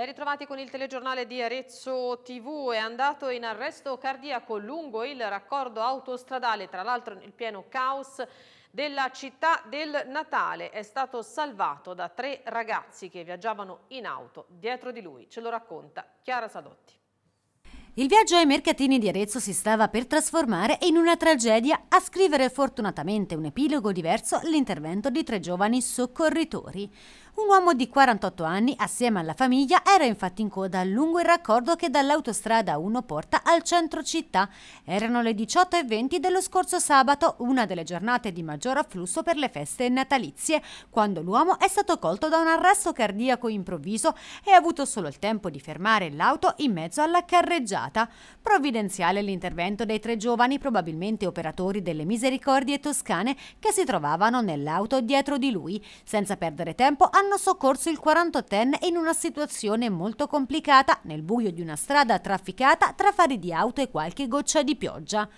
Ben ritrovati con il telegiornale di Arezzo TV. È andato in arresto cardiaco lungo il raccordo autostradale, tra l'altro nel pieno caos della città del Natale. È stato salvato da tre ragazzi che viaggiavano in auto dietro di lui. Ce lo racconta Chiara Sadotti. Il viaggio ai mercatini di Arezzo si stava per trasformare in una tragedia a scrivere fortunatamente un epilogo diverso l'intervento di tre giovani soccorritori. Un uomo di 48 anni assieme alla famiglia era infatti in coda lungo il raccordo che dall'autostrada 1 porta al centro città. Erano le 18.20 dello scorso sabato, una delle giornate di maggior afflusso per le feste natalizie, quando l'uomo è stato colto da un arresto cardiaco improvviso e ha avuto solo il tempo di fermare l'auto in mezzo alla carreggiata puntata, provvidenziale l'intervento dei tre giovani, probabilmente operatori delle misericordie toscane, che si trovavano nell'auto dietro di lui. Senza perdere tempo hanno soccorso il 48enne in una situazione molto complicata, nel buio di una strada trafficata tra fari di auto e qualche goccia di pioggia.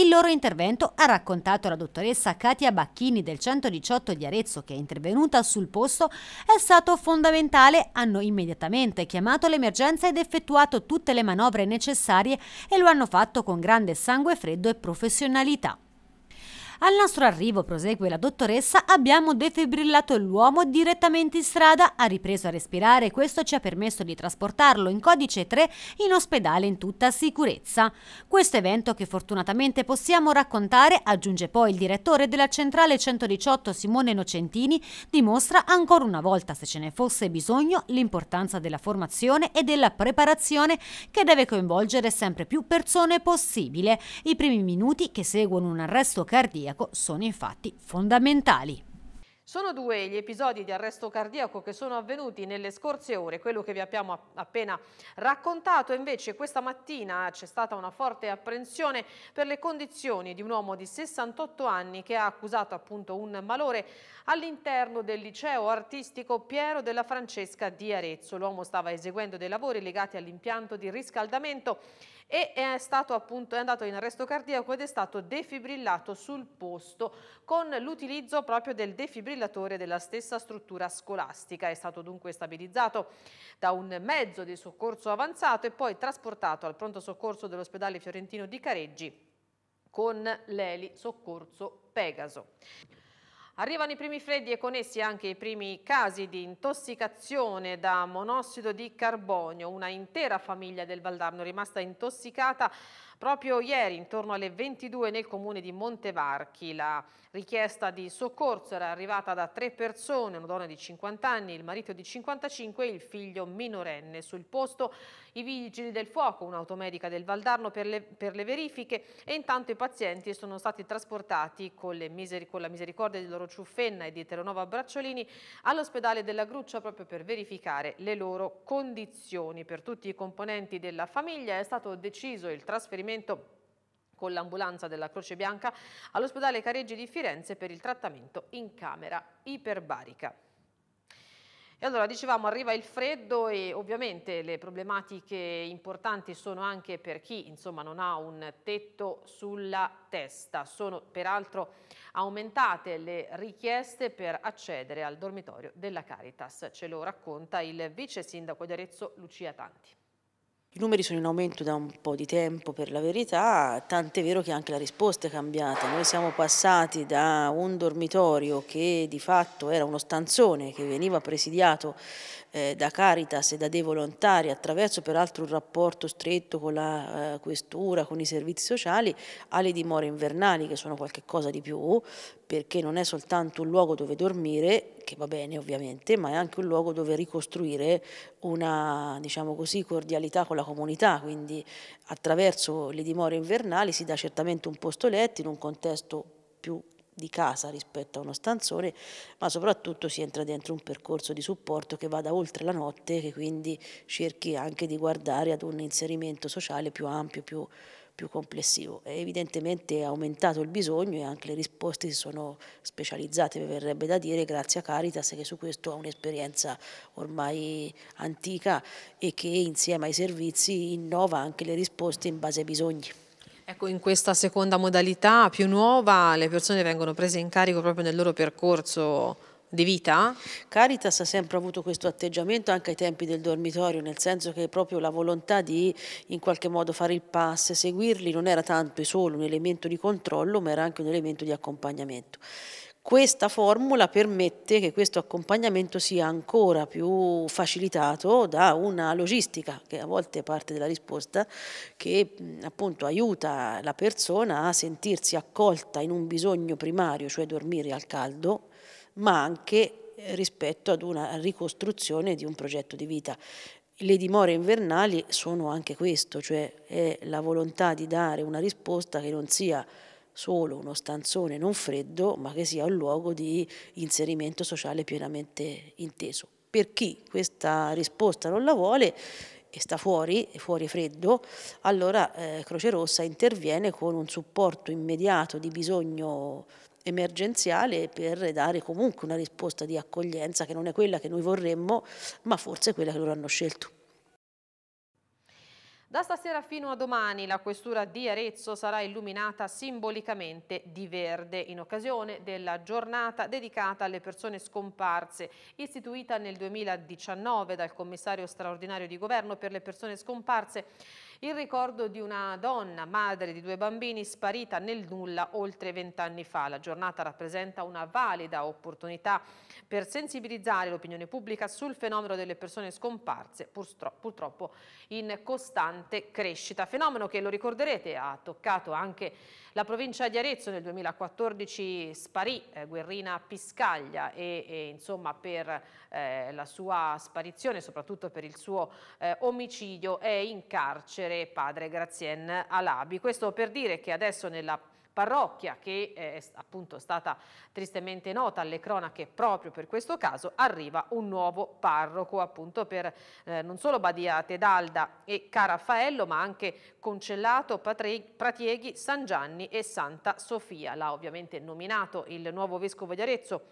Il loro intervento ha raccontato la dottoressa Katia Bacchini del 118 di Arezzo che è intervenuta sul posto è stato fondamentale, hanno immediatamente chiamato l'emergenza ed effettuato tutte le manovre necessarie e lo hanno fatto con grande sangue freddo e professionalità. Al nostro arrivo, prosegue la dottoressa, abbiamo defibrillato l'uomo direttamente in strada, ha ripreso a respirare e questo ci ha permesso di trasportarlo in codice 3 in ospedale in tutta sicurezza. Questo evento che fortunatamente possiamo raccontare, aggiunge poi il direttore della centrale 118 Simone Nocentini, dimostra ancora una volta, se ce ne fosse bisogno, l'importanza della formazione e della preparazione che deve coinvolgere sempre più persone possibile. I primi minuti che seguono un arresto cardiaco cardiaco sono infatti fondamentali. Sono due gli episodi di arresto cardiaco che sono avvenuti nelle scorse ore, quello che vi abbiamo appena raccontato. Invece questa mattina c'è stata una forte apprensione per le condizioni di un uomo di 68 anni che ha accusato appunto un malore all'interno del liceo artistico Piero della Francesca di Arezzo. L'uomo stava eseguendo dei lavori legati all'impianto di riscaldamento e è stato appunto è andato in arresto cardiaco ed è stato defibrillato sul posto con l'utilizzo proprio del defibrillatore della stessa struttura scolastica. È stato dunque stabilizzato da un mezzo di soccorso avanzato e poi trasportato al pronto soccorso dell'ospedale fiorentino di Careggi con l'Eli Soccorso Pegaso. Arrivano i primi freddi e con essi anche i primi casi di intossicazione da monossido di carbonio. Una intera famiglia del Valdarno rimasta intossicata Proprio ieri, intorno alle 22, nel comune di Montevarchi, la richiesta di soccorso era arrivata da tre persone, una donna di 50 anni, il marito di 55 e il figlio minorenne. Sul posto i vigili del fuoco, un'automedica del Valdarno per le, per le, verifiche e intanto i pazienti sono stati trasportati con, miseri, con la misericordia di Loro Ciuffenna e di Teronova Bracciolini all'ospedale della Gruccia proprio per verificare le loro condizioni. Per tutti i componenti della famiglia è stato deciso il trasferimento trasferimento con l'ambulanza della Croce Bianca all'ospedale Careggi di Firenze per il trattamento in camera iperbarica. E allora dicevamo arriva il freddo e ovviamente le problematiche importanti sono anche per chi insomma non ha un tetto sulla testa. Sono peraltro aumentate le richieste per accedere al dormitorio della Caritas. Ce lo racconta il vice sindaco di Arezzo Lucia Tanti. I numeri sono in aumento da un po' di tempo per la verità, tant'è vero che anche la risposta è cambiata. Noi siamo passati da un dormitorio che di fatto era uno stanzone che veniva presidiato eh, da Caritas e da dei volontari attraverso peraltro un rapporto stretto con la eh, questura, con i servizi sociali, alle dimore invernali che sono qualche cosa di più, perché non è soltanto un luogo dove dormire, che va bene ovviamente, ma è anche un luogo dove ricostruire una diciamo così, cordialità con la comunità, quindi attraverso le dimore invernali si dà certamente un posto letto in un contesto più di casa rispetto a uno stanzone, ma soprattutto si entra dentro un percorso di supporto che vada oltre la notte, che quindi cerchi anche di guardare ad un inserimento sociale più ampio, più, più complessivo. E evidentemente è aumentato il bisogno e anche le risposte si sono specializzate, mi verrebbe da dire, grazie a Caritas che su questo ha un'esperienza ormai antica e che insieme ai servizi innova anche le risposte in base ai bisogni. Ecco, in questa seconda modalità più nuova le persone vengono prese in carico proprio nel loro percorso di vita? Caritas ha sempre avuto questo atteggiamento anche ai tempi del dormitorio, nel senso che proprio la volontà di in qualche modo fare il pass, seguirli, non era tanto e solo un elemento di controllo, ma era anche un elemento di accompagnamento. Questa formula permette che questo accompagnamento sia ancora più facilitato da una logistica, che a volte è parte della risposta, che appunto aiuta la persona a sentirsi accolta in un bisogno primario, cioè dormire al caldo, ma anche eh, rispetto ad una ricostruzione di un progetto di vita. Le dimore invernali sono anche questo, cioè è la volontà di dare una risposta che non sia solo uno stanzone non freddo, ma che sia un luogo di inserimento sociale pienamente inteso. Per chi questa risposta non la vuole e sta fuori, è fuori freddo, allora eh, Croce Rossa interviene con un supporto immediato di bisogno emergenziale per dare comunque una risposta di accoglienza che non è quella che noi vorremmo, ma forse quella che loro hanno scelto. Da stasera fino a domani la questura di Arezzo sarà illuminata simbolicamente di verde in occasione della giornata dedicata alle persone scomparse, istituita nel 2019 dal commissario straordinario di governo per le persone scomparse il ricordo di una donna, madre di due bambini, sparita nel nulla oltre vent'anni fa. La giornata rappresenta una valida opportunità per sensibilizzare l'opinione pubblica sul fenomeno delle persone scomparse, purtroppo in costante crescita. Fenomeno che, lo ricorderete, ha toccato anche la provincia di Arezzo nel 2014 sparì eh, Guerrina Piscaglia e, e insomma per eh, la sua sparizione, soprattutto per il suo eh, omicidio, è in carcere carcere padre Grazien Alabi. Questo per dire che adesso nella parrocchia che eh, è appunto stata tristemente nota alle cronache proprio per questo caso, arriva un nuovo parroco appunto per eh, non solo Badia Tedalda e Caraffaello ma anche Concellato, Pratieghi, San Gianni e Santa Sofia. L'ha ovviamente nominato il nuovo vescovo di Arezzo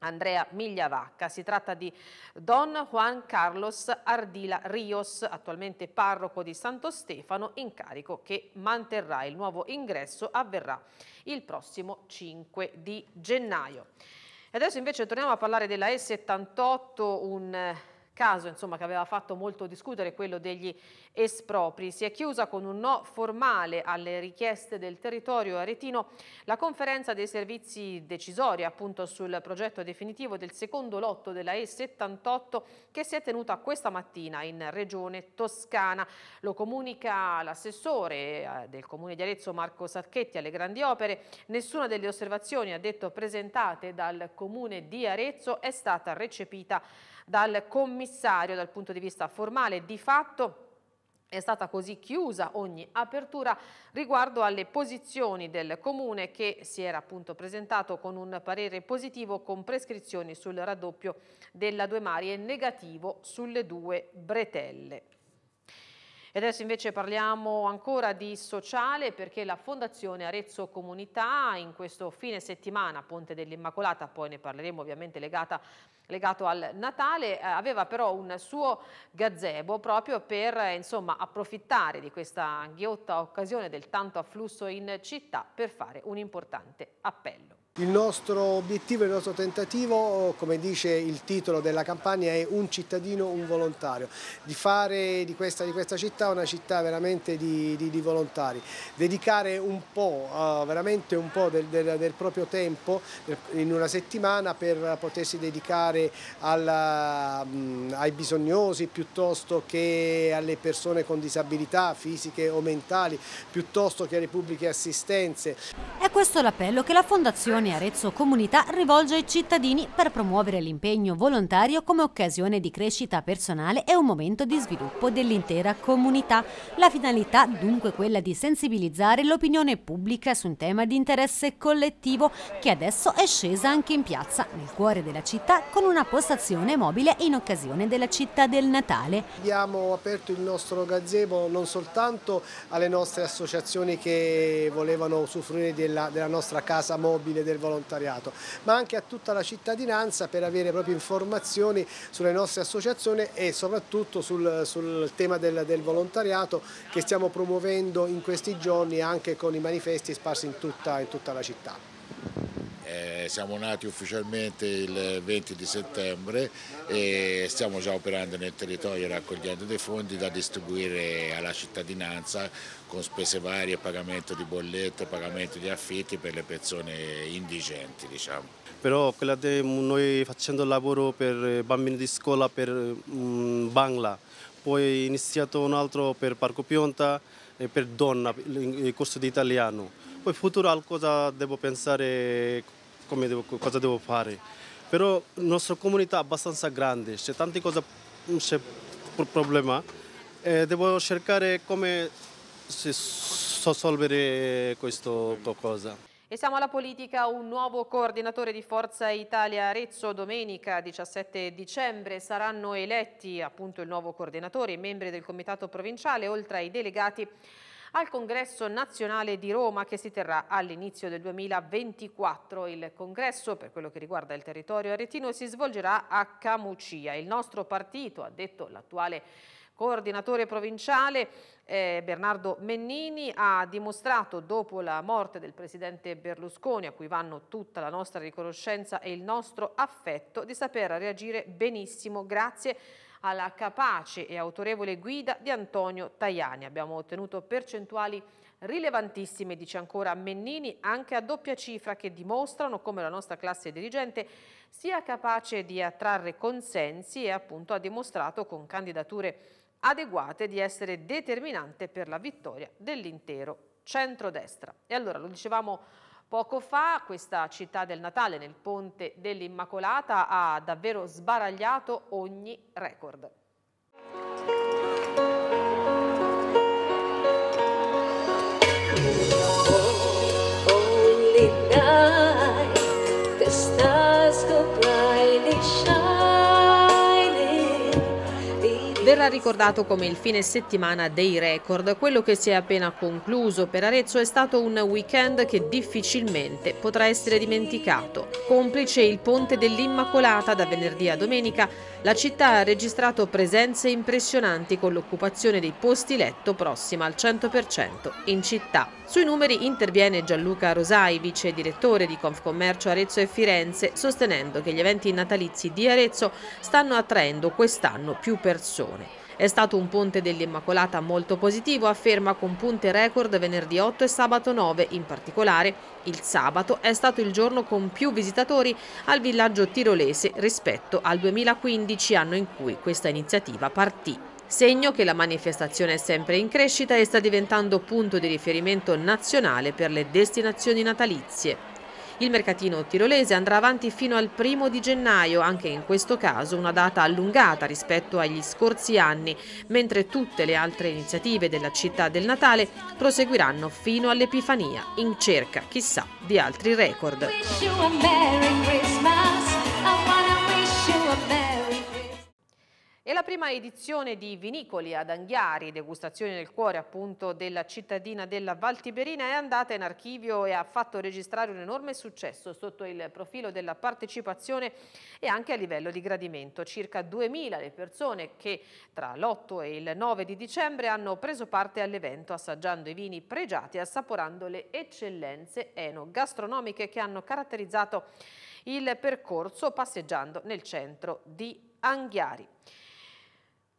Andrea Migliavacca. Si tratta di Don Juan Carlos Ardila Rios, attualmente parroco di Santo Stefano, incarico che manterrà. Il nuovo ingresso avverrà il prossimo 5 di gennaio. E Adesso invece torniamo a parlare della E78, un eh, caso insomma, che aveva fatto molto discutere, quello degli espropri. Si è chiusa con un no formale alle richieste del territorio aretino la conferenza dei servizi decisoria appunto sul progetto definitivo del secondo lotto della E78 che si è tenuta questa mattina in regione Toscana. Lo comunica l'assessore eh, del comune di Arezzo Marco Sacchetti alle grandi opere. Nessuna delle osservazioni, ha detto, presentate dal comune di Arezzo è stata recepita dal commissario dal punto di vista formale. Di fatto è stata così chiusa ogni apertura riguardo alle posizioni del Comune che si era appunto presentato con un parere positivo con prescrizioni sul raddoppio della Due Mari e negativo sulle due bretelle. E adesso invece parliamo ancora di sociale perché la Fondazione Arezzo Comunità in questo fine settimana, Ponte dell'Immacolata, poi ne parleremo ovviamente legata legato al Natale, eh, aveva però un suo gazebo proprio per eh, insomma, approfittare di questa ghiotta occasione del tanto afflusso in città per fare un importante appello. Il nostro obiettivo, il nostro tentativo, come dice il titolo della campagna, è un cittadino, un volontario, di fare di questa, di questa città una città veramente di, di, di volontari, dedicare un po', uh, veramente un po' del, del, del, proprio tempo eh, in una settimana per potersi dedicare alla, mh, mm, ai bisognosi piuttosto che alle persone con disabilità fisiche o mentali, piuttosto che alle pubbliche assistenze. E questo l'appello che la Fondazione Associazione Arezzo Comunità rivolge ai cittadini per promuovere l'impegno volontario come occasione di crescita personale e un momento di sviluppo dell'intera comunità. La finalità dunque è quella di sensibilizzare l'opinione pubblica su un tema di interesse collettivo che adesso è scesa anche in piazza, nel cuore della città, con una postazione mobile in occasione della città del Natale. Abbiamo aperto il nostro gazebo non soltanto alle nostre associazioni che volevano usufruire della, della nostra casa mobile, del volontariato, ma anche a tutta la cittadinanza per avere proprio informazioni sulle nostre associazioni e soprattutto sul, sul tema del, del, volontariato che stiamo promuovendo in questi giorni anche con i manifesti sparsi in tutta, in tutta la città. Eh, siamo nati ufficialmente il 20 di settembre e stiamo già operando nel territorio raccogliendo dei fondi da distribuire alla cittadinanza con spese varie, pagamento di bollette, pagamento di affitti per le persone indigenti. Diciamo. Però noi facendo lavoro per eh, bambini di scuola per mm, Bangla, poi ho iniziato un altro per Parco Pionta e per Donna, il corso di italiano. Poi futuro a devo pensare, devo, cosa devo fare. Però la nostra comunità è abbastanza grande, c'è tante cose, c'è problema. E devo cercare come se so solvere questo cosa. E siamo alla politica, un nuovo coordinatore di Forza Italia Arezzo domenica 17 dicembre saranno eletti appunto il nuovo coordinatore, i membri del comitato provinciale oltre ai delegati al congresso nazionale di Roma che si terrà all'inizio del 2024. Il congresso per quello che riguarda il territorio aretino si svolgerà a Camucia. Il nostro partito, ha detto l'attuale coordinatore provinciale eh, Bernardo Mennini ha dimostrato dopo la morte del presidente Berlusconi, a cui vanno tutta la nostra riconoscenza e il nostro affetto, di saper reagire benissimo grazie alla capace e autorevole guida di Antonio Tajani. Abbiamo ottenuto percentuali rilevantissime, dice ancora Mennini, anche a doppia cifra che dimostrano come la nostra classe dirigente sia capace di attrarre consensi e appunto ha dimostrato con candidature adeguate di essere determinante per la vittoria dell'intero centrodestra. E allora lo dicevamo poco fa, questa città del Natale nel ponte dell'Immacolata ha davvero sbaragliato ogni record. Verrà ricordato come il fine settimana dei record. Quello che si è appena concluso per Arezzo è stato un weekend che difficilmente potrà essere dimenticato. Complice il ponte dell'Immacolata da venerdì a domenica, la città ha registrato presenze impressionanti con l'occupazione dei posti letto prossima al 100% in città. Sui numeri interviene Gianluca Rosai, vice direttore di Confcommercio Arezzo e Firenze, sostenendo che gli eventi natalizi di Arezzo stanno attraendo quest'anno più persone. È stato un ponte dell'Immacolata molto positivo, afferma con punte record venerdì 8 e sabato 9. In particolare, il sabato è stato il giorno con più visitatori al villaggio tirolese rispetto al 2015, anno in cui questa iniziativa partì. Segno che la manifestazione è sempre in crescita e sta diventando punto di riferimento nazionale per le destinazioni natalizie. Il mercatino tirolese andrà avanti fino al primo di gennaio, anche in questo caso una data allungata rispetto agli scorsi anni, mentre tutte le altre iniziative della città del Natale proseguiranno fino all'Epifania, in cerca, chissà, di altri record. E la prima edizione di Vinicoli ad Anghiari, degustazione nel cuore appunto della cittadina della Valtiberina, è andata in archivio e ha fatto registrare un enorme successo sotto il profilo della partecipazione e anche a livello di gradimento. Circa 2.000 le persone che tra l'8 e il 9 di dicembre hanno preso parte all'evento assaggiando i vini pregiati e assaporando le eccellenze enogastronomiche che hanno caratterizzato il percorso passeggiando nel centro di Anghiari.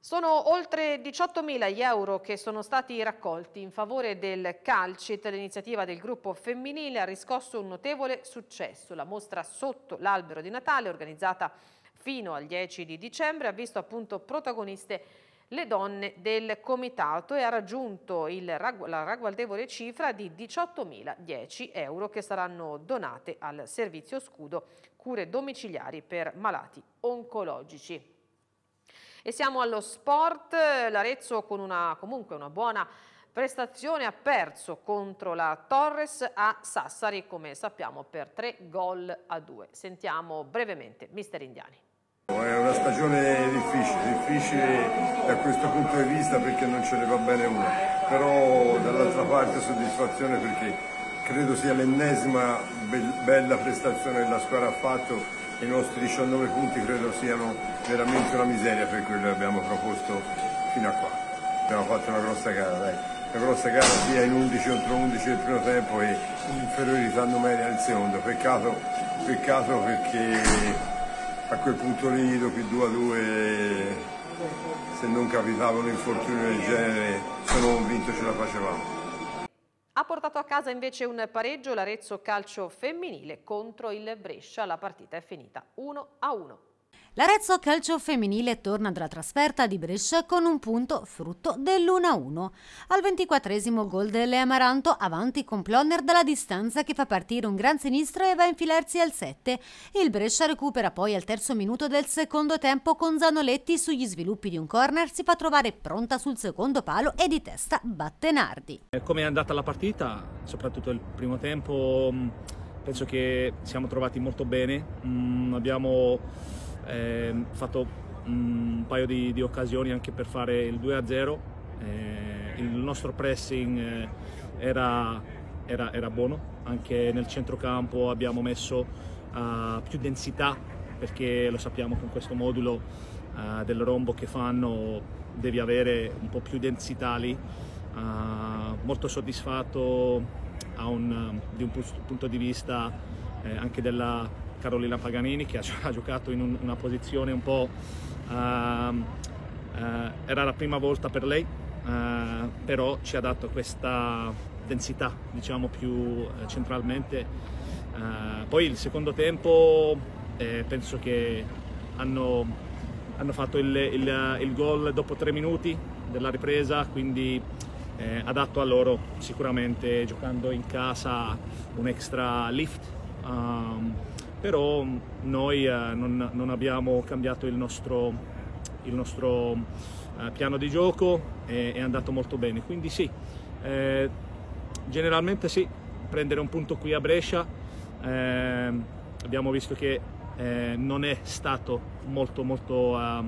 Sono oltre 18.000 gli euro che sono stati raccolti in favore del Calcit. L'iniziativa del gruppo femminile ha riscosso un notevole successo. La mostra sotto l'albero di Natale, organizzata fino al 10 di dicembre, ha visto appunto protagoniste le donne del comitato e ha raggiunto il, la ragguardevole cifra di 18.010 euro che saranno donate al servizio scudo cure domiciliari per malati oncologici. E siamo allo sport, l'Arezzo con una, comunque una buona prestazione ha perso contro la Torres a Sassari, come sappiamo, per tre gol a due. Sentiamo brevemente Mister Indiani. È una stagione difficile, difficile da questo punto di vista perché non ce ne va bene una, però dall'altra parte soddisfazione perché credo sia l'ennesima bella prestazione che la squadra ha fatto i nostri 19 punti credo siano veramente una miseria per quello che abbiamo proposto fino a qua. Abbiamo fatto una grossa gara, dai. Una grossa gara sia in 11 contro 11 nel primo tempo e un'inferiorità numerica nel secondo. Peccato, peccato perché a quel punto lì dopo il 2 a 2 se non capitava un infortunio del genere sono convinto ce la facevamo. Ha portato a casa invece un pareggio l'Arezzo Calcio Femminile contro il Brescia. La partita è finita 1 a 1. L'Arezzo Calcio Femminile torna dalla trasferta di Brescia con un punto frutto dell'1-1. Al 24 gol delle Amaranto avanti con Plonner dalla distanza che fa partire un gran sinistro e va a infilarsi al 7. Il Brescia recupera poi al terzo minuto del secondo tempo con Zanoletti sugli sviluppi di un corner si fa trovare pronta sul secondo palo e di testa batte Nardi. Come è andata la partita? Soprattutto il primo tempo mm, penso che siamo trovati molto bene. Mm, abbiamo eh, fatto mm, un paio di, di, occasioni anche per fare il 2-0, eh, il nostro pressing eh, era, era, era, buono, anche nel centrocampo abbiamo messo uh, più densità perché lo sappiamo con questo modulo uh, del rombo che fanno devi avere un po' più densità lì, uh, molto soddisfatto un, di un punto di vista eh, anche della Carolina Paganini che ha, giocato in un, una posizione un po'... Ehm, eh, era la prima volta per lei, eh, però ci ha dato questa densità, diciamo più eh, centralmente. poi il secondo tempo penso che hanno hanno fatto il, il, il gol dopo tre minuti della ripresa, quindi eh, adatto a loro sicuramente giocando in casa un extra lift. Um, però mm, noi eh, non, non, abbiamo cambiato il nostro, il nostro eh, piano di gioco e è andato molto bene. Quindi sì, eh, generalmente sì, prendere un punto qui a Brescia, eh, abbiamo visto che eh, non è stato molto molto eh,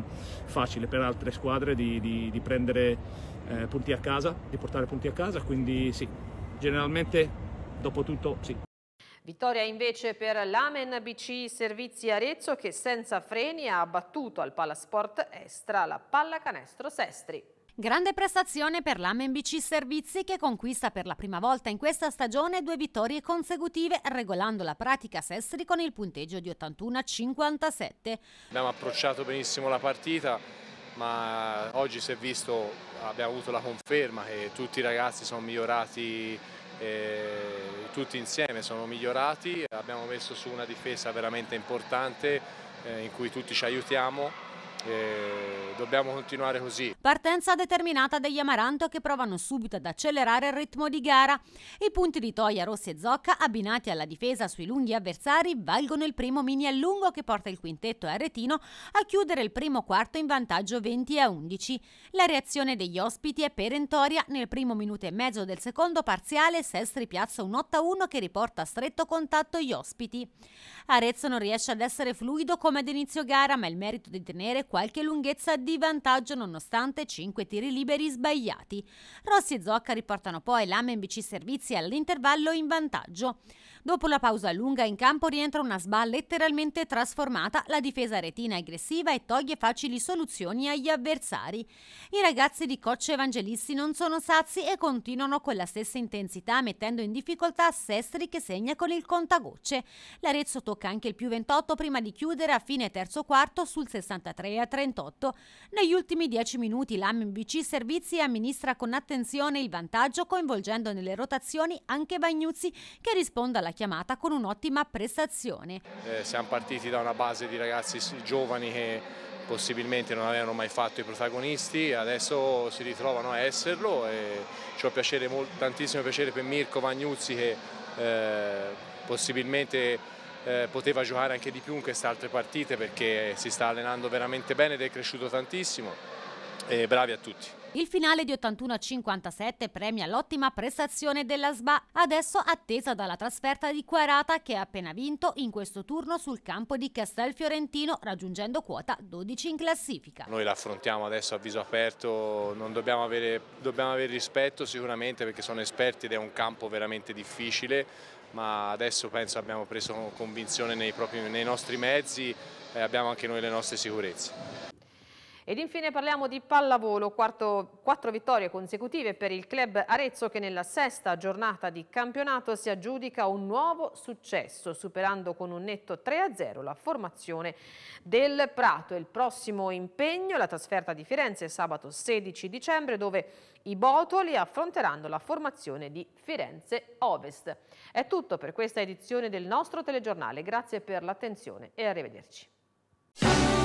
facile per altre squadre di, di, di prendere punti a casa, di portare punti a casa, quindi sì, generalmente dopo tutto sì. Vittoria invece per l'Amen BC Servizi Arezzo che senza freni ha battuto al Palasport Estra la pallacanestro Sestri. Grande prestazione per l'AMBC Servizi che conquista per la prima volta in questa stagione due vittorie consecutive regolando la pratica Sestri con il punteggio di 81-57. Abbiamo approcciato benissimo la partita ma oggi si è visto, abbiamo avuto la conferma che tutti i ragazzi sono migliorati eh, tutti insieme sono migliorati, abbiamo messo su una difesa veramente importante eh, in cui tutti ci aiutiamo. Eh, dobbiamo continuare così. Partenza determinata degli Amaranto che provano subito ad accelerare il ritmo di gara. I punti di Toia, Rossi e Zocca abbinati alla difesa sui lunghi avversari valgono il primo mini a lungo che porta il quintetto aretino a chiudere il primo quarto in vantaggio 20 a 11. La reazione degli ospiti è perentoria. Nel primo minuto e mezzo del secondo parziale Sestri piazza un 8 a 1 che riporta a stretto contatto gli ospiti. Arezzo non riesce ad essere fluido come ad inizio gara ma il merito di tenere qualche lunghezza di di vantaggio nonostante 5 tiri liberi sbagliati. Rossi e Zocca riportano poi Lame Servizi all'intervallo in vantaggio. Dopo la pausa lunga in campo rientra una sba letteralmente trasformata, la difesa retina aggressiva e toglie facili soluzioni agli avversari. I ragazzi di Coccio Evangelisti non sono sazi e continuano con la stessa intensità mettendo in difficoltà Sestri che segna con il contagocce. L'Arezzo tocca anche il più 28 prima di chiudere a fine terzo quarto sul 63 a 38. Negli ultimi 10 minuti l'AMBC Servizi amministra con attenzione il vantaggio coinvolgendo nelle rotazioni anche Bagnuzzi che risponde alla chiamata con un'ottima prestazione. Eh, siamo partiti da una base di ragazzi giovani che possibilmente non avevano mai fatto i protagonisti, adesso si ritrovano a esserlo e ci ho piacere, tantissimo piacere per Mirko Vagnuzzi che eh, possibilmente eh, poteva giocare anche di più in queste altre partite perché si sta allenando veramente bene ed è cresciuto tantissimo e bravi a tutti. Il finale di 81 57 premia l'ottima prestazione della SBA, adesso attesa dalla trasferta di Quarata che ha appena vinto in questo turno sul campo di Castel Fiorentino raggiungendo quota 12 in classifica. Noi l'affrontiamo adesso a viso aperto, dobbiamo avere, dobbiamo avere rispetto sicuramente perché sono esperti ed è un campo veramente difficile ma adesso penso abbiamo preso convinzione nei, propri, nei nostri mezzi e abbiamo anche noi le nostre sicurezze. Ed infine parliamo di pallavolo, quarto, quattro vittorie consecutive per il club Arezzo che nella sesta giornata di campionato si aggiudica un nuovo successo, superando con un netto 3-0 la formazione del Prato. Il prossimo impegno, la trasferta di Firenze, sabato 16 dicembre, dove i Botoli affronteranno la formazione di Firenze Ovest. È tutto per questa edizione del nostro telegiornale, grazie per l'attenzione e arrivederci.